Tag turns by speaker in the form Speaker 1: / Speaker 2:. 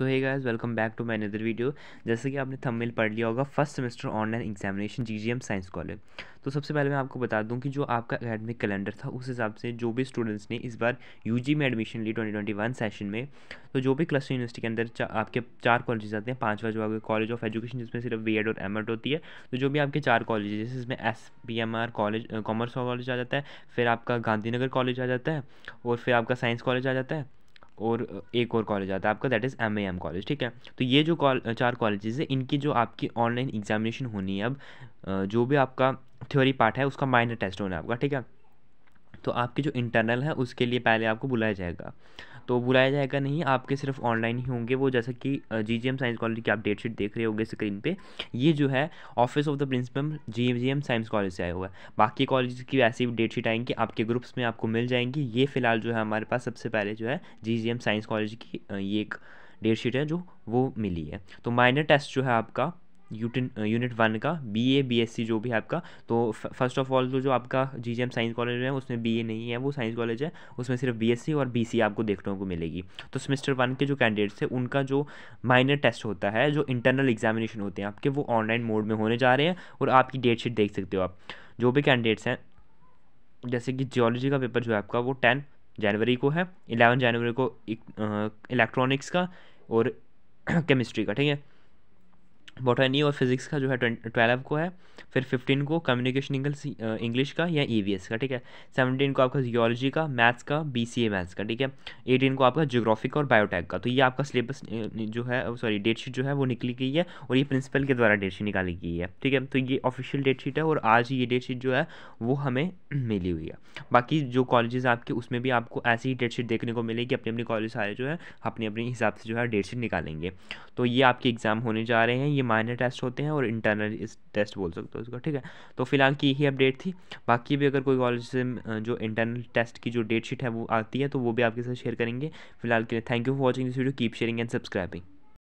Speaker 1: so hey guys welcome back to my another video जैसे कि आपने थंबनेल पढ़ लिया होगा first semester online examination GGM science college तो सबसे पहले मैं आपको बता दूं कि जो आपका एकेडमिक कैलेंडर था उस हिसाब से जो भी स्टूडेंट्स ने इस बार यूजी में एडमिशन ली 2021 सेशन में तो जो भी क्लस्टर यूनिवर्सिटी के अंदर चा, आपके चार कॉलेजेस आते हैं पाँचवा जो आपके कॉलेज ऑफ एजुकेशन जिसमें सिर्फ बी और एम होती है तो जो भी आपके चार कॉलेज जैसे जिसमें S P M R college commerce college आ जाता है फिर आपका गांधीनगर कॉलेज आ जाता है और फिर आपका साइंस कॉलेज आ जाता है और एक और कॉलेज आता है आपका that is M A M college ठीक है तो ये जो कॉल चार कॉलेजेस है इनकी जो आपकी ऑनलाइन एग्जामिनेशन होनी है अब जो भी आपका थ्योरी पार्ट है उसका माइनर टेस्ट होना है आपका ठीक है तो आपके जो इंटरनल है उसके लिए पहले आपको बुलाया जाएगा तो बुलाया जाएगा नहीं आपके सिर्फ ऑनलाइन ही होंगे वो जैसा कि G G M science college की आप डेट शीट देख रहे होंगे स्क्रीन पे ये जो है office of the principal G G M science college से आया हुआ है बाकी कॉलेज की वैसी भी डेट शीट आएंगी आपके ग्रुप्स में आपको मिल जाएंगी ये फिलहाल जो है हमारे पास सबसे पहले जो है G G M science college की ये एक डेट शीट है जो वो मिली है तो माइनर टेस्ट जो है आपका यूनिट वन का B A B S C जो भी है आपका तो फर्स्ट ऑफ ऑल तो जो आपका G G M science college है उसमें बी ए नहीं है वो साइंस कॉलेज है उसमें सिर्फ बी एस सी और बी सी आपको देखने को मिलेगी तो सेमेस्टर वन के जो कैंडिडेट्स हैं उनका जो माइनर टेस्ट होता है जो इंटरनल एग्जामिनेशन होते हैं आपके वो ऑनलाइन मोड में होने जा रहे हैं और आपकी डेट शीट देख सकते हो आप जो भी कैंडिडेट्स हैं जैसे कि जियोलॉजी का पेपर जो है आपका वो टेन जनवरी को है इलेवन जनवरी को इलेक्ट्रॉनिक्स का और केमिस्ट्री का ठीक है बोटानी और फिजिक्स का जो है ट्वेल्व को है फिर फिफ्टीन को कम्युनिकेशन इंगल्स इंग्लिश का या ई e का ठीक है सेवनटीन को आपका जियोलॉजी का मैथ्स का बी सी ए मैथ्स का ठीक है एटीन को आपका जियोग्राफिक और बायोटेक का तो ये आपका सिलेबस uh, जो है सॉरी डेट शीट जो है वो निकली गई है और ये प्रिंसिपल के द्वारा डेट शीट निकाली गई है ठीक है तो ये ऑफिशियल डेट शीट है और आज ये डेट शीट जो है वो हमें मिली हुई है बाकी जो कॉलेजेस आपके उसमें भी आपको ऐसी ही डेट शीट देखने को मिलेगी अपने अपने कॉलेज सारे जो है अपने अपने हिसाब से जो है डेट शीट निकालेंगे तो ये आपके एग्ज़ाम होने जा रहे हैं ये माइनर टेस्ट होते हैं और इंटरनल इस टेस्ट बोल सकते हो उसका ठीक है तो फिलहाल की यही अपडेट थी बाकी भी अगर कोई कॉलेज से जो इंटरनल टेस्ट की जो डेट शीट है वो आती है तो वो भी आपके साथ शेयर करेंगे फिलहाल के लिए thank you for watching this video keep sharing and subscribing